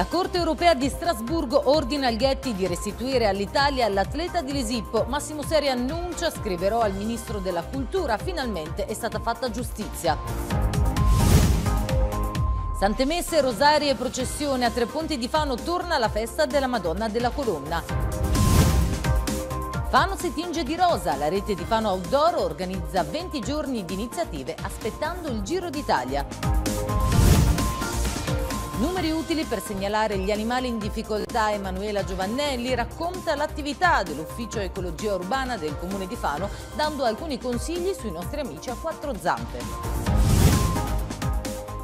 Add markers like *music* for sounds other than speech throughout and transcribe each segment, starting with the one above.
La Corte europea di Strasburgo ordina al Ghetti di restituire all'Italia l'atleta di Lesippo. Massimo Seri annuncia, scriverò al Ministro della Cultura, finalmente è stata fatta giustizia. Sante Messe, Rosarie e processione a Tre Ponti di Fano torna la festa della Madonna della Colonna. Fano si tinge di rosa, la rete di Fano Outdoor organizza 20 giorni di iniziative aspettando il Giro d'Italia. Numeri utili per segnalare gli animali in difficoltà. Emanuela Giovannelli racconta l'attività dell'Ufficio Ecologia Urbana del Comune di Fano, dando alcuni consigli sui nostri amici a quattro zampe.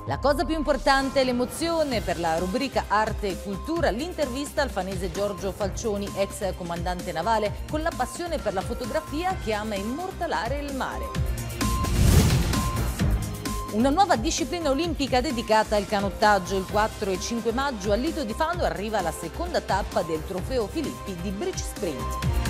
La cosa più importante è l'emozione per la rubrica Arte e Cultura, l'intervista al fanese Giorgio Falcioni, ex comandante navale, con la passione per la fotografia che ama immortalare il mare. Una nuova disciplina olimpica dedicata al canottaggio. Il 4 e 5 maggio a Lido di Fano arriva la seconda tappa del trofeo Filippi di Bridge Sprint.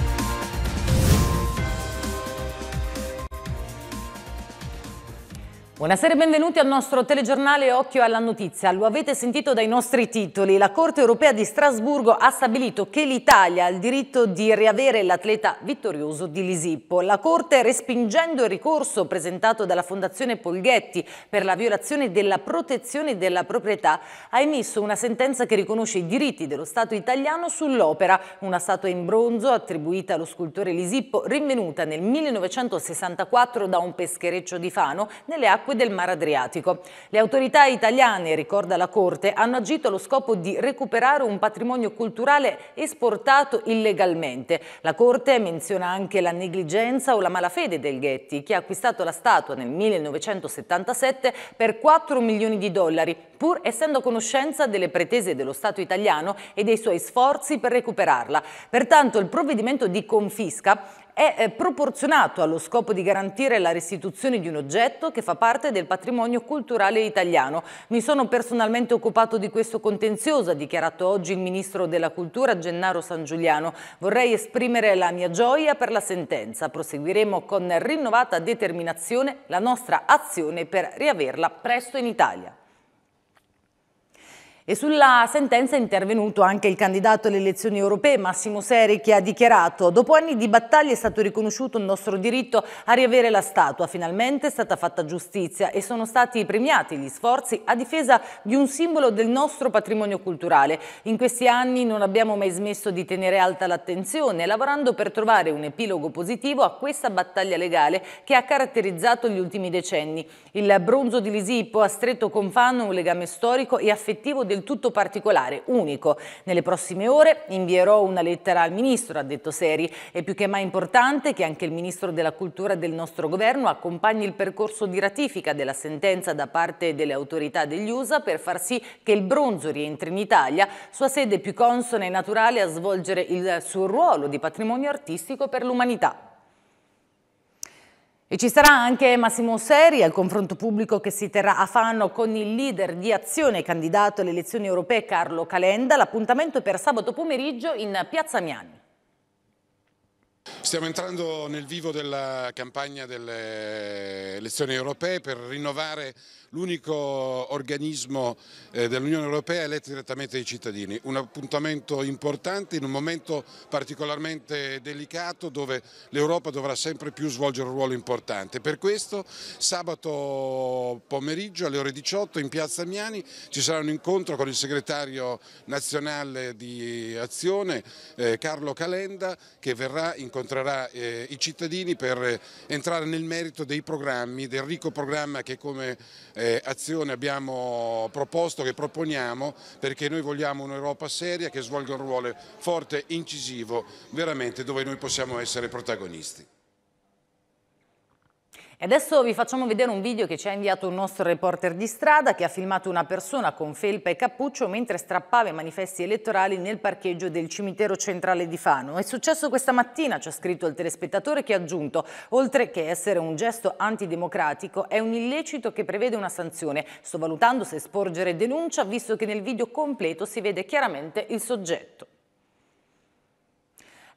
Buonasera e benvenuti al nostro telegiornale Occhio alla notizia. Lo avete sentito dai nostri titoli. La Corte europea di Strasburgo ha stabilito che l'Italia ha il diritto di riavere l'atleta vittorioso di Lisippo. La Corte, respingendo il ricorso presentato dalla Fondazione Polghetti per la violazione della protezione della proprietà, ha emesso una sentenza che riconosce i diritti dello Stato italiano sull'opera, una statua in bronzo attribuita allo scultore Lisippo, rinvenuta nel 1964 da un peschereccio di Fano nelle acque acque del Mar Adriatico. Le autorità italiane, ricorda la Corte, hanno agito allo scopo di recuperare un patrimonio culturale esportato illegalmente. La Corte menziona anche la negligenza o la malafede del Ghetti, che ha acquistato la statua nel 1977 per 4 milioni di dollari, pur essendo a conoscenza delle pretese dello Stato italiano e dei suoi sforzi per recuperarla. Pertanto il provvedimento di confisca è eh, proporzionato allo scopo di garantire la restituzione di un oggetto che fa parte del patrimonio culturale italiano. Mi sono personalmente occupato di questo contenzioso, ha dichiarato oggi il Ministro della Cultura Gennaro San Giuliano. Vorrei esprimere la mia gioia per la sentenza. Proseguiremo con rinnovata determinazione la nostra azione per riaverla presto in Italia. E sulla sentenza è intervenuto anche il candidato alle elezioni europee Massimo Seri che ha dichiarato dopo anni di battaglie è stato riconosciuto il nostro diritto a riavere la statua, finalmente è stata fatta giustizia e sono stati premiati gli sforzi a difesa di un simbolo del nostro patrimonio culturale. In questi anni non abbiamo mai smesso di tenere alta l'attenzione lavorando per trovare un epilogo positivo a questa battaglia legale che ha caratterizzato gli ultimi decenni. Il bronzo di Lisippo ha stretto con Fano un legame storico e affettivo del del tutto particolare, unico. Nelle prossime ore invierò una lettera al Ministro, ha detto Seri. È più che mai importante che anche il Ministro della Cultura del nostro governo accompagni il percorso di ratifica della sentenza da parte delle autorità degli USA per far sì che il bronzo rientri in Italia, sua sede più consona e naturale a svolgere il suo ruolo di patrimonio artistico per l'umanità. E ci sarà anche Massimo Seri al confronto pubblico che si terrà a Fano con il leader di azione candidato alle elezioni europee Carlo Calenda. L'appuntamento per sabato pomeriggio in Piazza Miani. Stiamo entrando nel vivo della campagna delle elezioni europee per rinnovare l'unico organismo eh, dell'Unione Europea eletto direttamente dai cittadini. Un appuntamento importante in un momento particolarmente delicato dove l'Europa dovrà sempre più svolgere un ruolo importante. Per questo sabato pomeriggio alle ore 18 in Piazza Miani ci sarà un incontro con il segretario nazionale di Azione eh, Carlo Calenda che verrà in incontrerà eh, i cittadini per eh, entrare nel merito dei programmi, del ricco programma che come eh, azione abbiamo proposto, che proponiamo, perché noi vogliamo un'Europa seria che svolga un ruolo forte, incisivo, veramente dove noi possiamo essere protagonisti. E adesso vi facciamo vedere un video che ci ha inviato un nostro reporter di strada che ha filmato una persona con felpa e cappuccio mentre strappava i manifesti elettorali nel parcheggio del cimitero centrale di Fano. È successo questa mattina, ci ha scritto il telespettatore che ha aggiunto, oltre che essere un gesto antidemocratico, è un illecito che prevede una sanzione. Sto valutando se sporgere denuncia, visto che nel video completo si vede chiaramente il soggetto.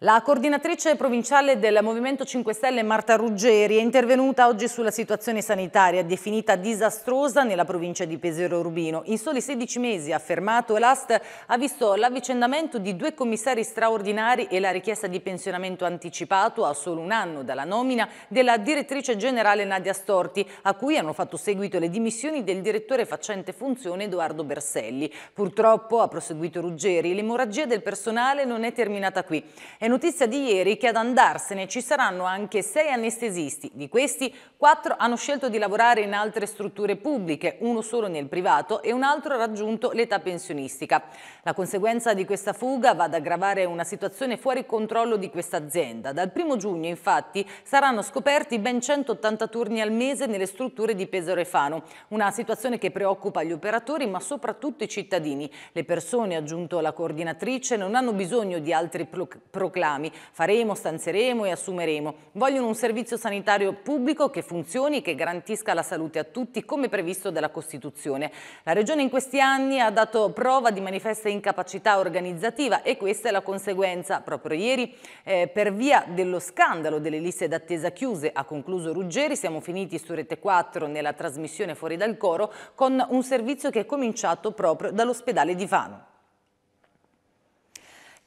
La coordinatrice provinciale del Movimento 5 Stelle Marta Ruggeri è intervenuta oggi sulla situazione sanitaria definita disastrosa nella provincia di Pesero Urbino. In soli 16 mesi, ha affermato, l'AST ha visto l'avvicendamento di due commissari straordinari e la richiesta di pensionamento anticipato a solo un anno dalla nomina della direttrice generale Nadia Storti, a cui hanno fatto seguito le dimissioni del direttore facente funzione Edoardo Berselli. Purtroppo, ha proseguito Ruggeri, l'emorragia del personale non è terminata qui. È notizia di ieri che ad andarsene ci saranno anche sei anestesisti. Di questi, quattro hanno scelto di lavorare in altre strutture pubbliche, uno solo nel privato e un altro ha raggiunto l'età pensionistica. La conseguenza di questa fuga va ad aggravare una situazione fuori controllo di questa azienda. Dal primo giugno, infatti, saranno scoperti ben 180 turni al mese nelle strutture di Pesaro e Fano. Una situazione che preoccupa gli operatori, ma soprattutto i cittadini. Le persone, aggiunto la coordinatrice, non hanno bisogno di altri proclami proclami. Faremo, stanzeremo e assumeremo. Vogliono un servizio sanitario pubblico che funzioni e che garantisca la salute a tutti come previsto dalla Costituzione. La Regione in questi anni ha dato prova di manifesta incapacità organizzativa e questa è la conseguenza. Proprio ieri, eh, per via dello scandalo delle liste d'attesa chiuse, ha concluso Ruggeri, siamo finiti su Rete 4 nella trasmissione fuori dal coro con un servizio che è cominciato proprio dall'ospedale di Fano.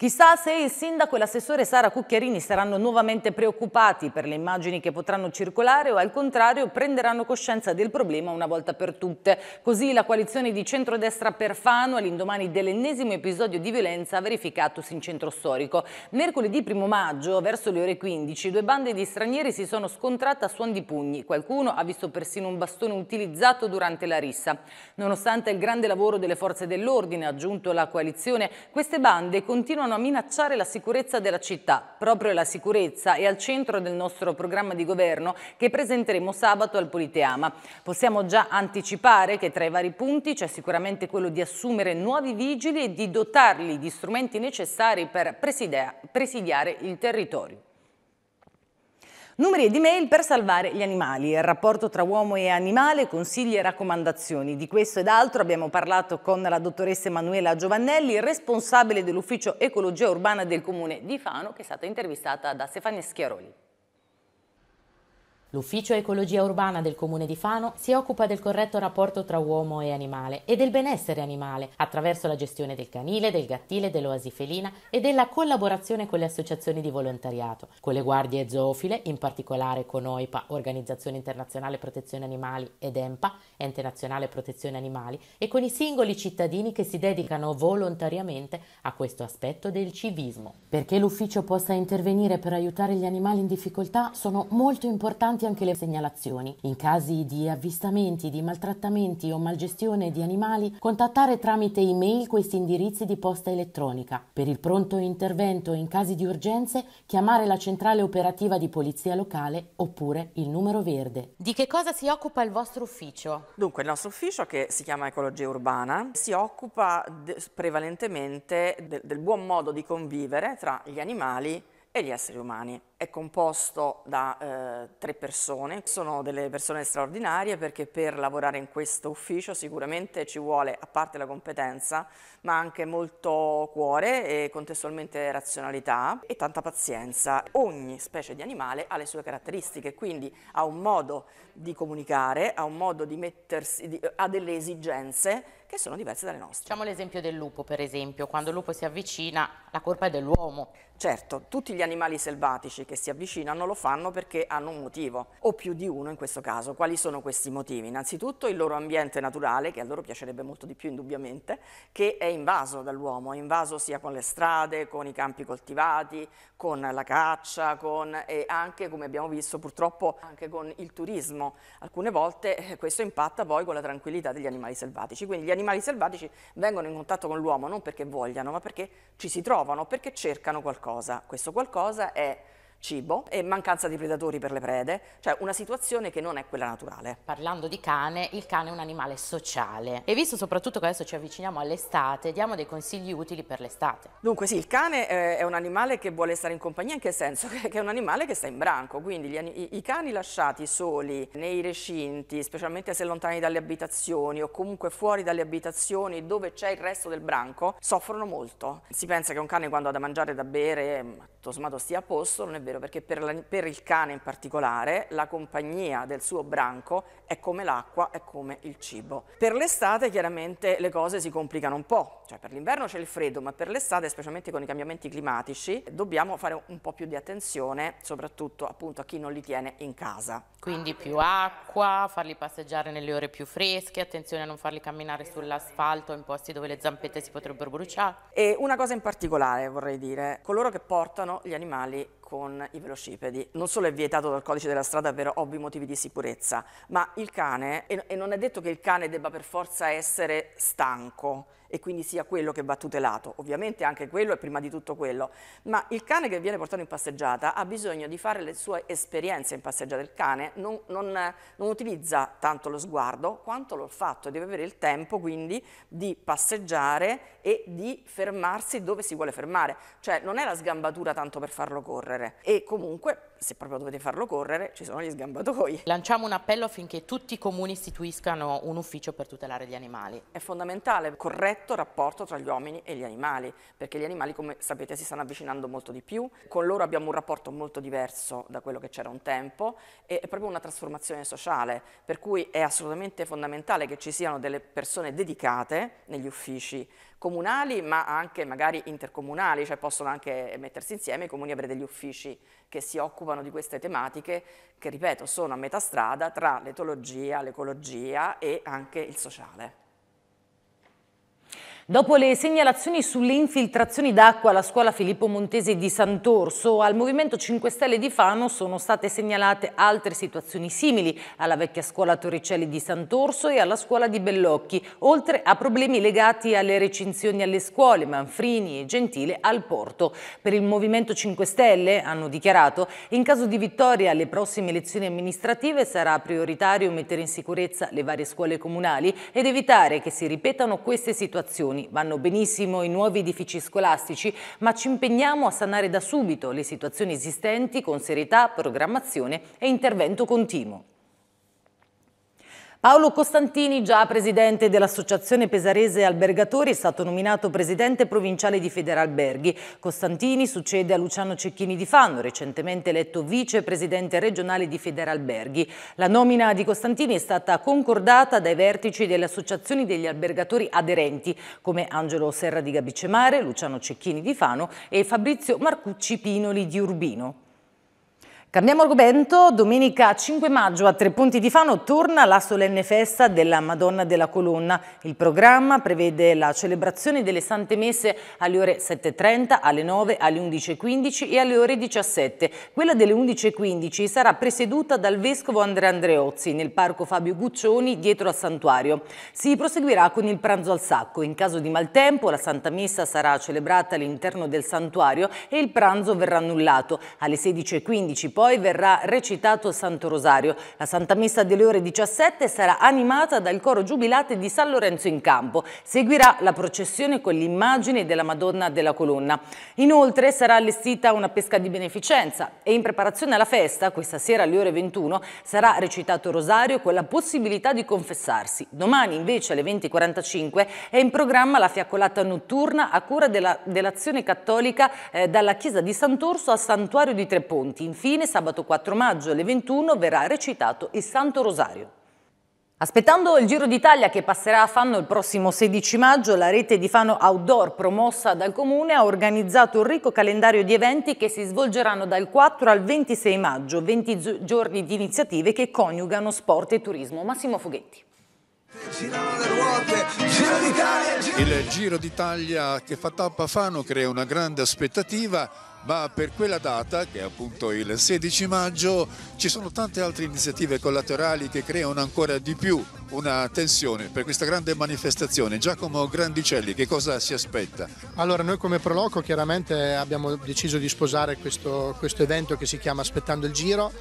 Chissà se il sindaco e l'assessore Sara Cucchiarini saranno nuovamente preoccupati per le immagini che potranno circolare o al contrario prenderanno coscienza del problema una volta per tutte. Così la coalizione di centrodestra Perfano all'indomani dell'ennesimo episodio di violenza verificatosi in centro storico. Mercoledì 1 maggio, verso le ore 15, due bande di stranieri si sono scontrate a suon di pugni. Qualcuno ha visto persino un bastone utilizzato durante la rissa. Nonostante il grande lavoro delle forze dell'ordine, aggiunto la coalizione, queste bande continuano continuano a minacciare la sicurezza della città. Proprio la sicurezza è al centro del nostro programma di governo che presenteremo sabato al Politeama. Possiamo già anticipare che tra i vari punti c'è sicuramente quello di assumere nuovi vigili e di dotarli di strumenti necessari per presidiare il territorio. Numeri ed email per salvare gli animali, il rapporto tra uomo e animale, consigli e raccomandazioni. Di questo ed altro abbiamo parlato con la dottoressa Emanuela Giovannelli, responsabile dell'ufficio ecologia urbana del comune di Fano, che è stata intervistata da Stefania Schiaroli. L'ufficio Ecologia Urbana del Comune di Fano si occupa del corretto rapporto tra uomo e animale e del benessere animale attraverso la gestione del canile, del gattile, dell'oasifelina e della collaborazione con le associazioni di volontariato, con le guardie zoofile, in particolare con OIPA, Organizzazione Internazionale Protezione Animali ed EMPA, Ente Nazionale Protezione Animali, e con i singoli cittadini che si dedicano volontariamente a questo aspetto del civismo. Perché l'ufficio possa intervenire per aiutare gli animali in difficoltà sono molto importanti importanti anche le segnalazioni. In casi di avvistamenti, di maltrattamenti o malgestione di animali, contattare tramite email questi indirizzi di posta elettronica. Per il pronto intervento in casi di urgenze, chiamare la centrale operativa di polizia locale oppure il numero verde. Di che cosa si occupa il vostro ufficio? Dunque, il nostro ufficio, che si chiama Ecologia Urbana, si occupa prevalentemente del, del buon modo di convivere tra gli animali e gli esseri umani è composto da eh, tre persone, sono delle persone straordinarie perché per lavorare in questo ufficio sicuramente ci vuole, a parte la competenza, ma anche molto cuore e contestualmente razionalità e tanta pazienza. Ogni specie di animale ha le sue caratteristiche, quindi ha un modo di comunicare, ha un modo di mettersi, di, ha delle esigenze che sono diverse dalle nostre. Facciamo l'esempio del lupo, per esempio, quando il lupo si avvicina la colpa è dell'uomo. Certo, tutti gli animali selvatici che si avvicinano lo fanno perché hanno un motivo, o più di uno in questo caso. Quali sono questi motivi? Innanzitutto il loro ambiente naturale, che a loro piacerebbe molto di più indubbiamente, che è invaso dall'uomo, è invaso sia con le strade, con i campi coltivati, con la caccia, con, e anche, come abbiamo visto purtroppo, anche con il turismo. Alcune volte eh, questo impatta poi con la tranquillità degli animali selvatici. Quindi gli animali selvatici vengono in contatto con l'uomo non perché vogliano, ma perché ci si trovano, perché cercano qualcosa. Questo qualcosa è cibo e mancanza di predatori per le prede, cioè una situazione che non è quella naturale. Parlando di cane, il cane è un animale sociale e visto soprattutto che adesso ci avviciniamo all'estate, diamo dei consigli utili per l'estate. Dunque sì, il cane eh, è un animale che vuole stare in compagnia, in che senso? *laughs* Che è un animale che sta in branco, quindi gli, i, i cani lasciati soli nei recinti, specialmente se lontani dalle abitazioni o comunque fuori dalle abitazioni dove c'è il resto del branco, soffrono molto. Si pensa che un cane quando ha da mangiare e da bere, mm, tutto sommato stia a posto, non è vero libero, perché per, la, per il cane in particolare la compagnia del suo branco è come l'acqua, è come il cibo. Per l'estate chiaramente le cose si complicano un po', cioè per l'inverno c'è il freddo, ma per l'estate, specialmente con i cambiamenti climatici, dobbiamo fare un po' più di attenzione, soprattutto appunto a chi non li tiene in casa. Quindi più acqua, farli passeggiare nelle ore più fresche, attenzione a non farli camminare sull'asfalto in posti dove le zampette si potrebbero bruciare. E una cosa in particolare vorrei dire, coloro che portano gli animali con i velocipedi. Non solo è vietato dal codice della strada per ovvi motivi di sicurezza, ma il cane, e non è detto che il cane debba per forza essere stanco, e quindi sia quello che va tutelato. Ovviamente anche quello è prima di tutto quello, ma il cane che viene portato in passeggiata ha bisogno di fare le sue esperienze in passeggiata. Il cane non, non, non utilizza tanto lo sguardo quanto l'olfatto, deve avere il tempo quindi di passeggiare e di fermarsi dove si vuole fermare. Cioè non è la sgambatura tanto per farlo correre e comunque se proprio dovete farlo correre, ci sono gli sgambatoi. Lanciamo un appello affinché tutti i comuni istituiscano un ufficio per tutelare gli animali. È fondamentale il corretto rapporto tra gli uomini e gli animali, perché gli animali, come sapete, si stanno avvicinando molto di più. Con loro abbiamo un rapporto molto diverso da quello che c'era un tempo e è proprio una trasformazione sociale, per cui è assolutamente fondamentale che ci siano delle persone dedicate negli uffici comunali ma anche magari intercomunali, cioè possono anche mettersi insieme i comuni avere degli uffici che si occupano di queste tematiche che ripeto sono a metà strada tra l'etologia, l'ecologia e anche il sociale. Dopo le segnalazioni sulle infiltrazioni d'acqua alla scuola Filippo Montese di Sant'Orso, al Movimento 5 Stelle di Fano sono state segnalate altre situazioni simili alla vecchia scuola Torricelli di Sant'Orso e alla scuola di Bellocchi, oltre a problemi legati alle recinzioni alle scuole Manfrini e Gentile al porto. Per il Movimento 5 Stelle, hanno dichiarato, in caso di vittoria alle prossime elezioni amministrative sarà prioritario mettere in sicurezza le varie scuole comunali ed evitare che si ripetano queste situazioni soluzioni. Vanno benissimo i nuovi edifici scolastici, ma ci impegniamo a sanare da subito le situazioni esistenti con serietà, programmazione e intervento continuo. Paolo Costantini, già presidente dell'Associazione Pesarese Albergatori, è stato nominato presidente provinciale di Federalberghi. Costantini succede a Luciano Cecchini di Fanno, recentemente eletto vicepresidente regionale di Federalberghi. La nomina di Costantini è stata concordata dai vertici delle associazioni degli albergatori aderenti, come Angelo Serra di Gabicemare, Luciano Cecchini di Fano e Fabrizio Marcucci Pinoli di Urbino. Cambiamo argomento, domenica 5 maggio a Tre Ponti di Fano torna la solenne festa della Madonna della Colonna. Il programma prevede la celebrazione delle Sante Messe alle ore 7.30, alle 9, alle 11.15 e alle ore 17. Quella delle 11.15 sarà presieduta dal Vescovo Andrea Andreozzi nel Parco Fabio Guccioni dietro al santuario. Si proseguirà con il pranzo al sacco. In caso di maltempo la Santa Messa sarà celebrata all'interno del santuario e il pranzo verrà annullato. Alle 16.15 poi poi verrà recitato il Santo Rosario. La Santa Messa delle ore 17 sarà animata dal coro Giubilate di San Lorenzo in Campo. Seguirà la processione con l'immagine della Madonna della Colonna. Inoltre sarà allestita una pesca di beneficenza e in preparazione alla festa, questa sera alle ore 21, sarà recitato il Rosario con la possibilità di confessarsi. Domani invece alle 20.45 è in programma la fiaccolata notturna a cura dell'azione dell cattolica eh, dalla chiesa di Sant'Orso al santuario di Tre Ponti. Infine sabato 4 maggio alle 21 verrà recitato il Santo Rosario. Aspettando il Giro d'Italia che passerà a Fanno il prossimo 16 maggio, la rete di Fano Outdoor promossa dal Comune ha organizzato un ricco calendario di eventi che si svolgeranno dal 4 al 26 maggio, 20 giorni di iniziative che coniugano sport e turismo. Massimo Fughetti. Il Giro d'Italia che fa tappa a Fano crea una grande aspettativa ma per quella data, che è appunto il 16 maggio, ci sono tante altre iniziative collaterali che creano ancora di più una tensione per questa grande manifestazione. Giacomo Grandicelli, che cosa si aspetta? Allora, noi come Proloco chiaramente abbiamo deciso di sposare questo, questo evento che si chiama Aspettando il Giro,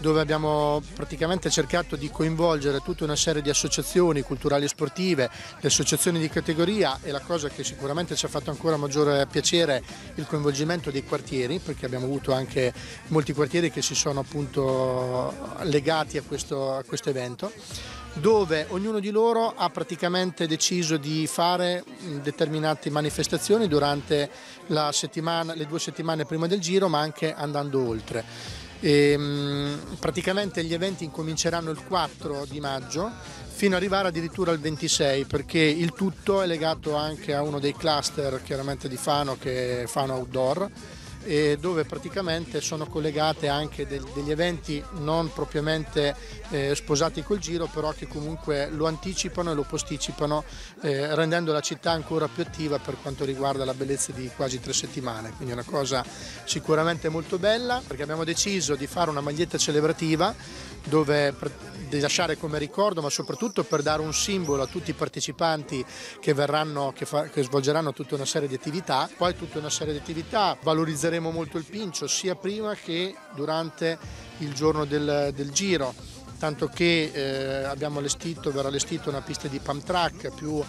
dove abbiamo praticamente cercato di coinvolgere tutta una serie di associazioni culturali e sportive, le associazioni di categoria e la cosa che sicuramente ci ha fatto ancora maggiore piacere il coinvolgimento dei quartieri, perché abbiamo avuto anche molti quartieri che si sono appunto legati a questo, a questo evento dove ognuno di loro ha praticamente deciso di fare determinate manifestazioni durante le due settimane prima del giro ma anche andando oltre. E, ehm, praticamente gli eventi incominceranno il 4 di maggio fino ad arrivare addirittura al 26 perché il tutto è legato anche a uno dei cluster chiaramente di Fano che è Fano Outdoor eh, dove praticamente sono collegate anche del, degli eventi non propriamente eh, sposati col giro, però che comunque lo anticipano e lo posticipano, eh, rendendo la città ancora più attiva per quanto riguarda la bellezza di quasi tre settimane. Quindi è una cosa sicuramente molto bella perché abbiamo deciso di fare una maglietta celebrativa dove lasciare come ricordo, ma soprattutto per dare un simbolo a tutti i partecipanti che, verranno, che, fa, che svolgeranno tutta una serie di attività. Poi tutta una serie di attività, valorizzeremo molto il pincio sia prima che durante il giorno del, del giro tanto che eh, abbiamo allestito, verrà allestita una pista di pump track più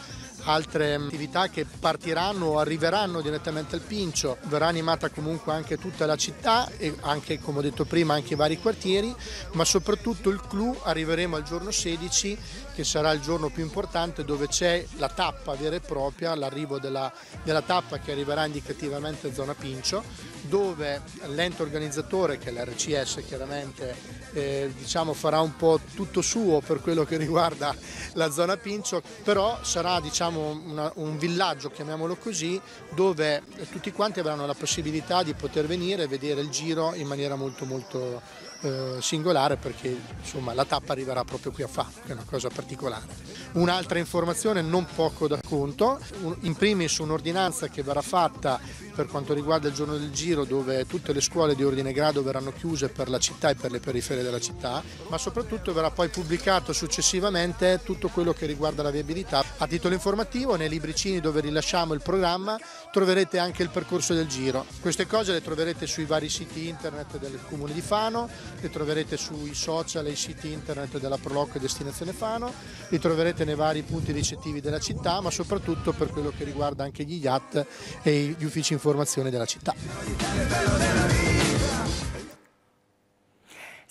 altre attività che partiranno o arriveranno direttamente al Pincio, verrà animata comunque anche tutta la città e anche come ho detto prima anche i vari quartieri, ma soprattutto il clou arriveremo al giorno 16 che sarà il giorno più importante dove c'è la tappa vera e propria, l'arrivo della, della tappa che arriverà indicativamente a zona Pincio, dove l'ente organizzatore che è l'RCS chiaramente eh, diciamo farà un po' tutto suo per quello che riguarda la zona Pincio, però sarà diciamo, una, un villaggio, chiamiamolo così, dove tutti quanti avranno la possibilità di poter venire e vedere il giro in maniera molto molto eh, singolare perché insomma, la tappa arriverà proprio qui a Fano, che è una cosa particolare. Un'altra informazione non poco da conto, in primis un'ordinanza che verrà fatta per quanto riguarda il giorno del giro dove tutte le scuole di ordine grado verranno chiuse per la città e per le periferie della città, ma soprattutto verrà poi pubblicato successivamente tutto quello che riguarda la viabilità. A titolo informativo nei libricini dove rilasciamo il programma troverete anche il percorso del giro. Queste cose le troverete sui vari siti internet del comune di Fano li troverete sui social e i siti internet della Prolocco Destinazione Fano, li troverete nei vari punti ricettivi della città, ma soprattutto per quello che riguarda anche gli IAT e gli uffici informazione della città.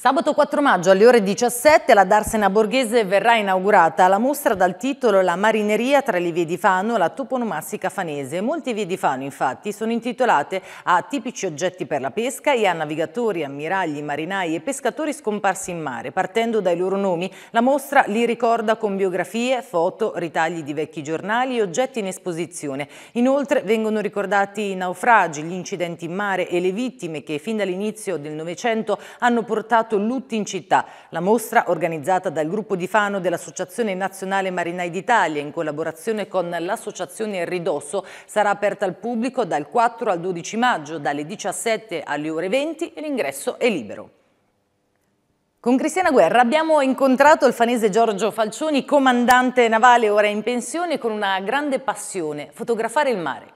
Sabato 4 maggio alle ore 17 alla Darsena Borghese verrà inaugurata la mostra dal titolo La marineria tra le vie di Fano e la toponomastica fanese. Molte vie di Fano infatti sono intitolate a tipici oggetti per la pesca e a navigatori, ammiragli, marinai e pescatori scomparsi in mare. Partendo dai loro nomi, la mostra li ricorda con biografie, foto, ritagli di vecchi giornali e oggetti in esposizione. Inoltre vengono ricordati i naufragi, gli incidenti in mare e le vittime che fin dall'inizio del Novecento hanno portato ospitato Lutti in città, la mostra organizzata dal gruppo di Fano dell'Associazione Nazionale Marinai d'Italia in collaborazione con l'Associazione Ridosso sarà aperta al pubblico dal 4 al 12 maggio dalle 17 alle ore 20 e l'ingresso è libero. Con Cristiana Guerra abbiamo incontrato il fanese Giorgio Falcioni, comandante navale ora in pensione, con una grande passione, fotografare il mare.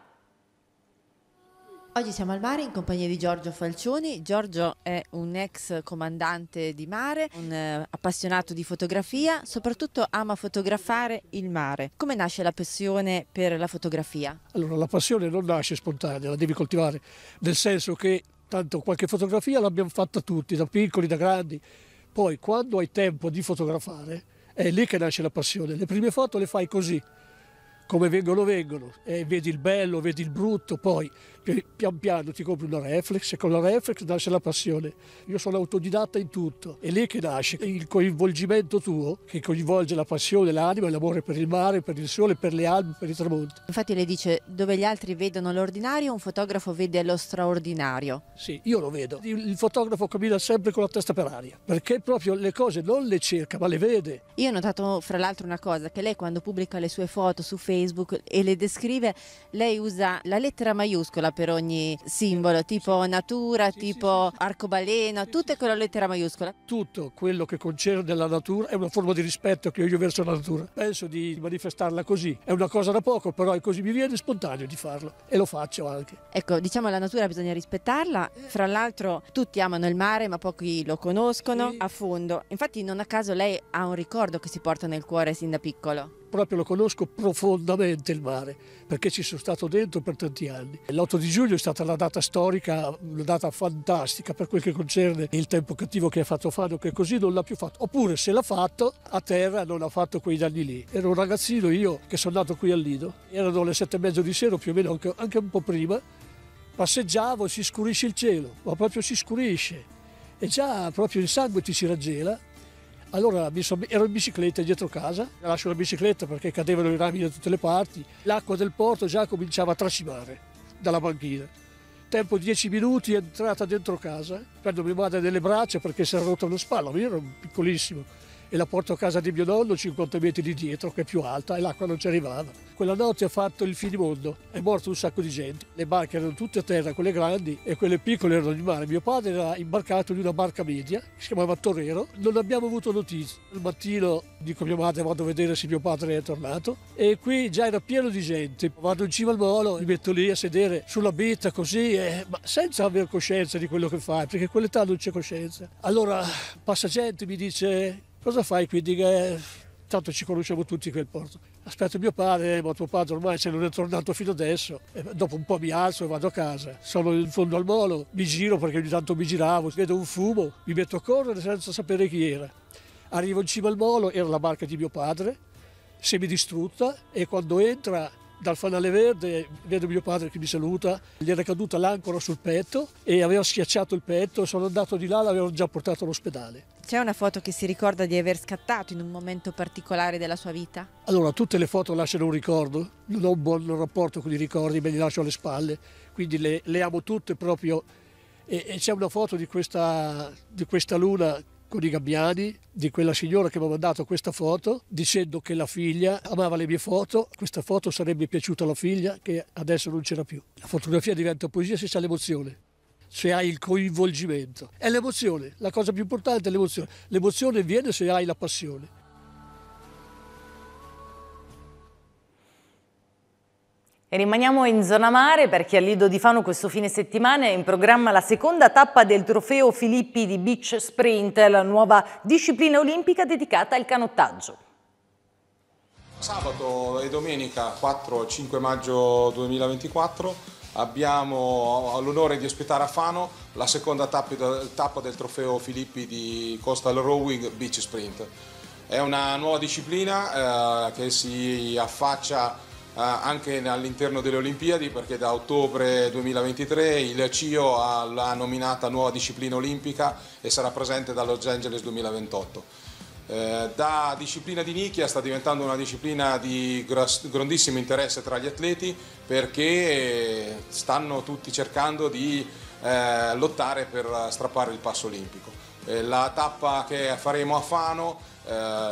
Oggi siamo al mare in compagnia di Giorgio Falcioni. Giorgio è un ex comandante di mare, un eh, appassionato di fotografia, soprattutto ama fotografare il mare. Come nasce la passione per la fotografia? Allora, la passione non nasce spontanea, la devi coltivare, nel senso che tanto qualche fotografia l'abbiamo fatta tutti, da piccoli, da grandi. Poi quando hai tempo di fotografare, è lì che nasce la passione. Le prime foto le fai così, come vengono vengono, eh, vedi il bello, vedi il brutto, poi pian piano ti compri una reflex e con la reflex nasce la passione. Io sono autodidatta in tutto, è lì che nasce il coinvolgimento tuo che coinvolge la passione, l'anima, l'amore per il mare, per il sole, per le alme, per i tramonti. Infatti lei dice dove gli altri vedono l'ordinario, un fotografo vede lo straordinario. Sì, io lo vedo. il fotografo cammina sempre con la testa per aria, perché proprio le cose non le cerca ma le vede. Io ho notato fra l'altro una cosa, che lei quando pubblica le sue foto su Facebook, Facebook e le descrive, lei usa la lettera maiuscola per ogni simbolo, tipo natura, tipo arcobaleno, tutto è con la lettera maiuscola. Tutto quello che concerne la natura è una forma di rispetto che io verso la natura. Penso di manifestarla così, è una cosa da poco, però è così mi viene spontaneo di farlo e lo faccio anche. Ecco, diciamo la natura bisogna rispettarla, fra l'altro tutti amano il mare ma pochi lo conoscono a fondo. Infatti non a caso lei ha un ricordo che si porta nel cuore sin da piccolo proprio lo conosco profondamente il mare, perché ci sono stato dentro per tanti anni. L'8 di giugno è stata una data storica, una data fantastica per quel che concerne il tempo cattivo che ha fatto Fano, che così non l'ha più fatto. Oppure se l'ha fatto, a terra non ha fatto quei danni lì. Ero un ragazzino io che sono nato qui al Lido, erano le sette e mezzo di sera, più o meno anche, anche un po' prima, passeggiavo e si scurisce il cielo, ma proprio si scurisce. E già proprio il sangue ti si raggela allora ero in bicicletta dietro casa, lascio la bicicletta perché cadevano i rami da tutte le parti, l'acqua del porto già cominciava a tracimare dalla banchina. Tempo dieci minuti, entrata dentro casa, prendo mia madre nelle braccia perché si era rotta una spalla, io ero piccolissimo e la porto a casa di mio nonno 50 metri di dietro, che è più alta, e l'acqua non ci arrivava. Quella notte ha fatto il finimondo, è morto un sacco di gente. Le barche erano tutte a terra, quelle grandi e quelle piccole erano in mare. Mio padre era imbarcato in una barca media, che si chiamava Torero, non abbiamo avuto notizie. Il mattino dico a mia madre vado a vedere se mio padre è tornato e qui già era pieno di gente. Vado in cima al molo, mi metto lì a sedere sulla betta così, eh, ma senza aver coscienza di quello che fai, perché a quell'età non c'è coscienza. Allora passa gente, mi dice Cosa fai qui? Dico, eh, tanto ci conosciamo tutti qui al porto. Aspetto mio padre, ma tuo padre ormai se non è tornato fino adesso. E eh, dopo un po' mi alzo e vado a casa. Sono in fondo al molo, mi giro perché ogni tanto mi giravo, vedo un fumo, mi metto a correre senza sapere chi era. Arrivo in cima al molo, era la barca di mio padre, semidistrutta, e quando entra dal fanale verde vedo mio padre che mi saluta, gli era caduta l'ancora sul petto e aveva schiacciato il petto sono andato di là, l'avevo già portato all'ospedale. C'è una foto che si ricorda di aver scattato in un momento particolare della sua vita? Allora, tutte le foto lasciano un ricordo, non ho un buon rapporto con i ricordi, me li lascio alle spalle, quindi le, le amo tutte proprio. E, e c'è una foto di questa, di questa luna con i gabbiani di quella signora che mi ha mandato questa foto dicendo che la figlia amava le mie foto, questa foto sarebbe piaciuta alla figlia che adesso non c'era più. La fotografia diventa poesia se c'è l'emozione, se hai il coinvolgimento. È l'emozione, la cosa più importante è l'emozione. L'emozione viene se hai la passione. rimaniamo in zona mare perché a Lido di Fano questo fine settimana è in programma la seconda tappa del trofeo Filippi di Beach Sprint, la nuova disciplina olimpica dedicata al canottaggio. Sabato e domenica 4-5 maggio 2024 abbiamo l'onore di ospitare a Fano la seconda tappa del trofeo Filippi di Coastal Rowing Beach Sprint. È una nuova disciplina eh, che si affaccia eh, anche all'interno delle Olimpiadi perché da ottobre 2023 il CIO ha la nominata nuova disciplina olimpica e sarà presente da Los Angeles 2028. Eh, da disciplina di nicchia sta diventando una disciplina di grandissimo interesse tra gli atleti perché stanno tutti cercando di eh, lottare per strappare il passo olimpico. La tappa che faremo a Fano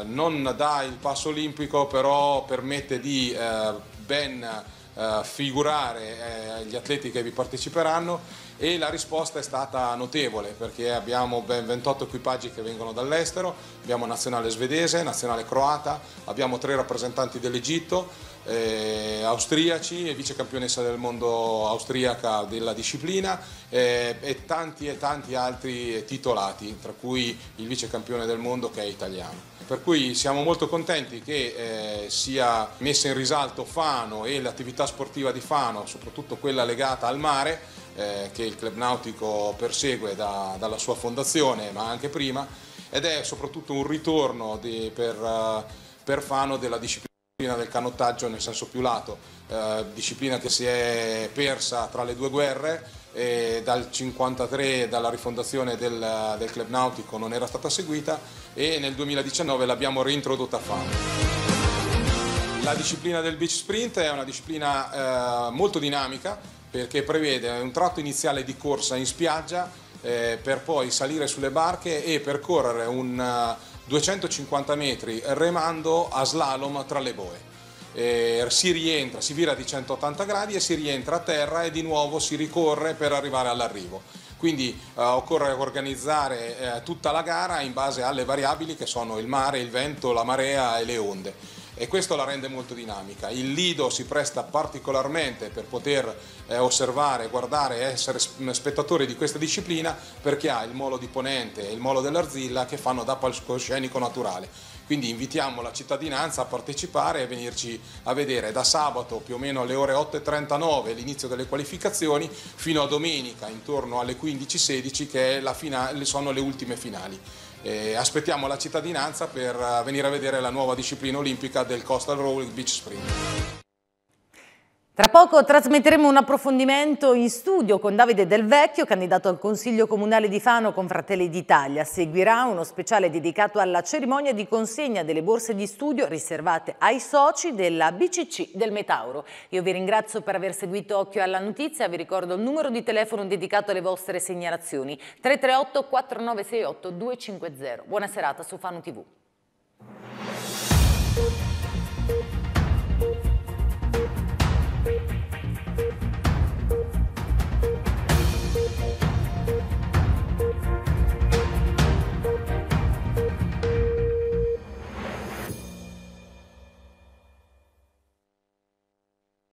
non dà il passo olimpico, però permette di ben eh, figurare eh, gli atleti che vi parteciperanno e la risposta è stata notevole perché abbiamo ben 28 equipaggi che vengono dall'estero, abbiamo nazionale svedese, nazionale croata, abbiamo tre rappresentanti dell'Egitto, eh, austriaci e vicecampione del mondo austriaca della disciplina eh, e tanti e tanti altri titolati, tra cui il vicecampione del mondo che è italiano. Per cui siamo molto contenti che eh, sia messa in risalto Fano e l'attività sportiva di Fano, soprattutto quella legata al mare, eh, che il club nautico persegue da, dalla sua fondazione ma anche prima ed è soprattutto un ritorno di, per, eh, per, Fano della disciplina del canottaggio nel senso più lato, eh, disciplina che si è persa tra le due guerre e dal 1953 dalla rifondazione del, del club nautico non era stata seguita e nel 2019 l'abbiamo reintrodotta a Fano. La disciplina del beach sprint è una disciplina eh, molto dinamica perché prevede un tratto iniziale di corsa in spiaggia eh, per poi salire sulle barche e percorrere un 250 eh, metri remando a slalom tra le boe. Eh, si rientra, si vira di 180 gradi e si rientra a terra e di nuovo si ricorre per arrivare all'arrivo. Quindi eh, occorre organizzare eh, tutta la gara in base alle variabili che sono il mare, il vento, la marea e le onde e questo la rende molto dinamica. Il Lido si presta particolarmente per poter eh, osservare, guardare, essere spettatore di questa disciplina perché ha il molo di Ponente e il molo dell'Arzilla che fanno da palcoscenico naturale. Quindi invitiamo la cittadinanza a partecipare e venirci a vedere da sabato più o meno alle ore 8.39 l'inizio delle qualificazioni fino a domenica intorno alle 15.16 che fina, sono le ultime finali. E aspettiamo la cittadinanza per eh, venire a vedere la nuova disciplina olimpica del Coastal Rowing Beach Sprint. Tra poco trasmetteremo un approfondimento in studio con Davide Del Vecchio, candidato al Consiglio Comunale di Fano con Fratelli d'Italia. Seguirà uno speciale dedicato alla cerimonia di consegna delle borse di studio riservate ai soci della BCC del Metauro. Io vi ringrazio per aver seguito Occhio alla Notizia, vi ricordo il numero di telefono dedicato alle vostre segnalazioni 338 4968 250. Buona serata su Fano TV.